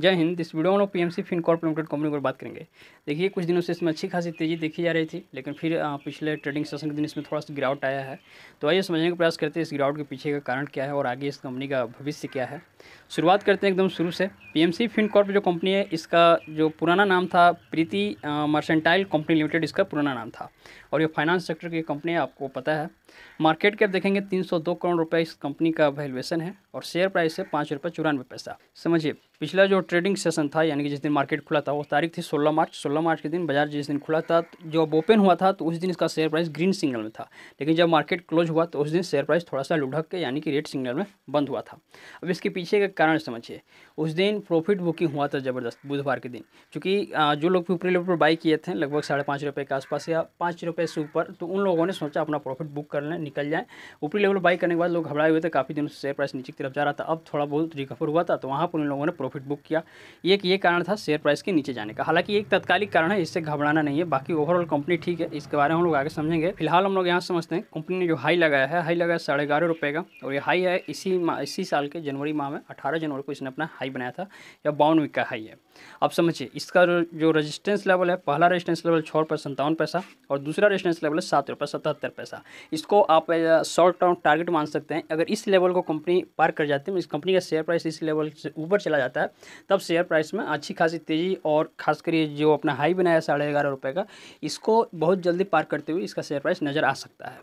जय हिंद इस वीडियो में लोग पीएमसी फिनकॉर्प लिमिटेड कंपनी पर बात करेंगे देखिए कुछ दिनों से इसमें अच्छी खासी तेजी देखी जा रही थी लेकिन फिर पिछले ट्रेडिंग सेशन के दिन इसमें थोड़ा सा गिरावट आया है तो आइए समझने का प्रयास करते हैं इस गिरावट के पीछे का कारण क्या है और आगे इस कंपनी का भविष्य क्या है शुरुआत करते हैं एकदम शुरू से पीएमसी फिनकॉर्प जो कंपनी है इसका जो पुराना नाम था प्रीति मर्सेंटाइल कंपनी लिमिटेड इसका पुराना नाम था और ये फाइनेंस सेक्टर की कंपनी आपको पता है मार्केट कैप देखेंगे दो करोड़ रुपये इस कंपनी का वैल्यूएशन है और शेयर प्राइस है पाँच रुपये चौरानवे पैसा समझिए पिछला जो ट्रेडिंग सेशन था यानी कि जिस दिन मार्केट खुला था वो तारीख थी 16 मार्च 16 मार्च के दिन बाजार जिस दिन खुला था अब ओपन हुआ था तो उस दिन इसका शेयर प्राइस ग्रीन सिग्नल में था लेकिन जब मार्केट क्लोज हुआ तो उस दिन शेयर प्राइस थोड़ा सा लुढ़क के यानी कि रेड सिग्नल में बंद हुआ था अब इसके पीछे का कारण समझिए उस दिन प्रॉफिट बुकिंग हुआ था ज़बरदस्त बुधवार के दिन चूँकि जो लोग ऊपरी लेवल पर बाई किए थे लगभग साढ़े पाँच रुपये के आसपास या पाँच रुपये से ऊपर तो उन लोगों ने सोचा अपना प्रॉफिट बुक कर लें निकल जाए ऊपरी लेवल बाई करने के बाद लोग घबराए हुए थे काफ़ी दिनों से शेयर प्राइस नीचे की तरफ जा रहा था अब थोड़ा बहुत रिकवर हुआ था तो वहाँ पर उन लोगों ने प्रॉफिट बुक किया किया एक ये कारण था शेयर प्राइस के नीचे जाने का हालांकि एक तत्कालिक कारण है इससे घबराना नहीं है बाकी ओवरऑल कंपनी ठीक है इसके बारे में हम लोग आगे समझेंगे फिलहाल हम लोग यहाँ समझते हैं कंपनी ने जो हाई लगाया है हाई लगाया साढ़े ग्यारह रुपये का और ये हाई है इसी इसी साल के जनवरी माह में अठारह जनवरी को इसने अपना हाई बनाया था या बावन वीक का हाई है अब समझिए इसका जो रजिस्टेंस लेवल है पहला रजिस्टेंस लेवल छः रुपये सत्तावन पैसा और दूसरा रजिस्टेंस लेवल है सात रुपये सतहत्तर पैसा इसको आप शॉर्ट टर्म टारगेट मान सकते हैं अगर इस लेवल को कंपनी पार कर जाती है इस कंपनी का शेयर प्राइस इस लेवल से ऊपर चला जाता है तब शेयर प्राइस में अच्छी खासी तेज़ी और खास करिए ये जो अपना हाई बनाया साढ़े ग्यारह रुपये का इसको बहुत जल्दी पार करते हुए इसका शेयर प्राइस नज़र आ सकता है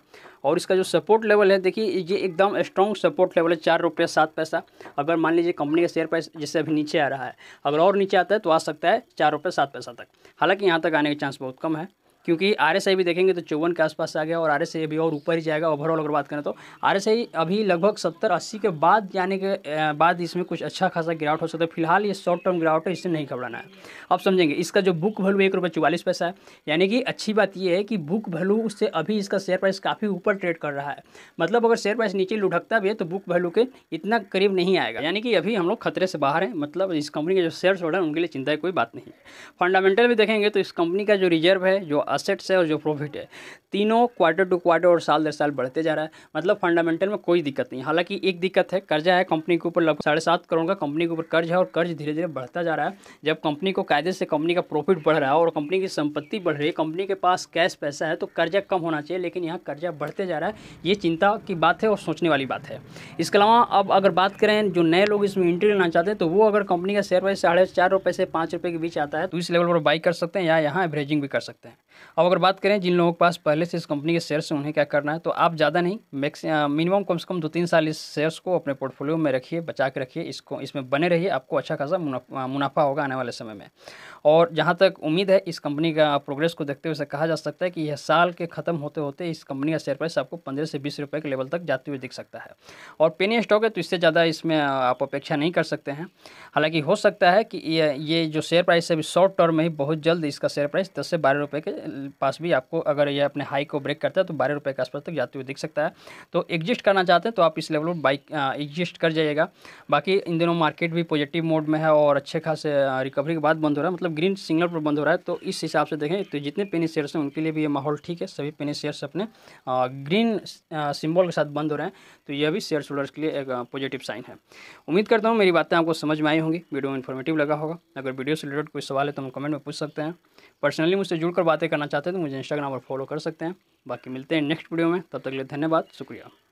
और इसका जो सपोर्ट लेवल है देखिए ये एकदम स्ट्रॉन्ग सपोर्ट लेवल है चार रुपये सात पैसा अगर मान लीजिए कंपनी का शेयर प्राइस जिससे अभी नीचे आ रहा है अगर और नीचे आता है तो आ सकता है चार रुपये सात पैसा तक हालांकि यहाँ तक आने के चांस बहुत कम है क्योंकि आर एस आई भी देखेंगे तो चौवन के आसपास आ गया और आर एस आई अभी और ऊपर ही जाएगा ओवरऑल अगर बात करें तो आर एस आई अभी लगभग सत्तर अस्सी के बाद जाने के बाद इसमें कुछ अच्छा खासा गिरावट हो सकता है फिलहाल ये शॉर्ट टर्म गिरावट है इससे नहीं घबराना है अब समझेंगे इसका जो बुक वैल्यू एक रुपये चौवालीस पैसा है यानी कि अच्छी बात यह है कि बुक वैल्यू से अभी इसका शेयर प्राइस काफ़ी ऊपर ट्रेड कर रहा है मतलब अगर शेयर प्राइस नीचे लुढ़कता भी है तो बुक वैल्यू के इतना करीब नहीं आएगा यानी कि अभी हम लोग खतरे से बाहर हैं मतलब इस कंपनी के जो शेयर होल्डर उनके लिए चिंता की कोई बात नहीं फंडामेंटल भी देखेंगे तो इस कंपनी का जो रिजर्व है जो असेट्स है और जो प्रॉफिट है तीनों क्वार्टर टू क्वार्टर और साल दर साल बढ़ते जा रहा है मतलब फंडामेंटल में कोई दिक्कत नहीं हालांकि एक दिक्कत है कर्जा है कंपनी के ऊपर लगभग साढ़े सात करोड़ का कंपनी के ऊपर कर्ज है और कर्ज धीरे धीरे बढ़ता जा रहा है जब कंपनी को कायदे से कंपनी का प्रॉफिट बढ़ रहा है और कंपनी की संपत्ति बढ़ रही है कंपनी के पास कैश पैसा है तो कर्जा कम होना चाहिए लेकिन यहाँ कर्जा बढ़ते जा रहा है ये चिंता की बात है और सोचने वाली बात है इसके अलावा अब अगर बात करें जो नए लोग इसमें एंट्री लेना चाहते हैं तो वो अगर कंपनी का शेयर प्राइस साढ़े चार रुपये से पाँच रुपये के बीच आता है तो इस लेवल पर बाई कर सकते हैं या यहाँ एवरेजिंग भी कर सकते हैं अब अगर बात करें जिन लोगों के पास पहले से इस कंपनी के शेयर्स हैं उन्हें क्या करना है तो आप ज़्यादा नहीं मैक्स मिनिमम कम से कम दो तीन साल इस शेयर्स को अपने पोर्टफोलियो में रखिए बचा के रखिए इसको इसमें बने रहिए आपको अच्छा खासा मुनाफा होगा आने वाले समय में और जहाँ तक उम्मीद है इस कंपनी का प्रोग्रेस को देखते हुए कहा जा सकता है कि यह साल के ख़त्म होते होते इस कंपनी का शेयर प्राइस आपको पंद्रह से बीस रुपये के लेवल तक जाते हुए दिख सकता है और पेनी स्टॉक है तो इससे ज़्यादा इसमें आप अपेक्षा नहीं कर सकते हैं हालाँकि हो सकता है कि ये जो शेयर प्राइस है अभी शॉर्ट टर्म में ही बहुत जल्द इसका शेयर प्राइस दस से बारह रुपये के पास भी आपको अगर ये अपने हाई को ब्रेक करता है तो बारह रुपये के आसपास तक जाते हुए दिख सकता है तो एग्जिस्ट करना चाहते हैं तो आप इस लेवल पर बाइक एग्जिस्ट कर जाइएगा बाकी इन दिनों मार्केट भी पॉजिटिव मोड में है और अच्छे खासे रिकवरी के बाद बंद हो रहा है मतलब ग्रीन सिग्नल पर बंद हो रहा है तो इस हिसाब से देखें तो जितने पेनी शेयर्स हैं उनके लिए भी ये माहौल ठीक है सभी पेनी शेयर्स अपने ग्रीन सिम्बॉल के साथ बंद हो रहे हैं तो यह भी शेयर होल्डर्स के लिए एक पॉजिटिव साइन है उम्मीद करता हूँ मेरी बातें आपको समझ में आई होंगी वीडियो इन्फॉर्मेटिव लगा होगा अगर वीडियो से रिलेटेड कोई सवाल है तो हम कमेंट में पूछ सकते हैं पर्सनली मुझसे जुड़कर बातें करना करना चाहते हैं तो मुझे इंस्टाग्राम पर फॉलो कर सकते हैं बाकी मिलते हैं नेक्स्ट वीडियो में तब तक के लिए धन्यवाद शुक्रिया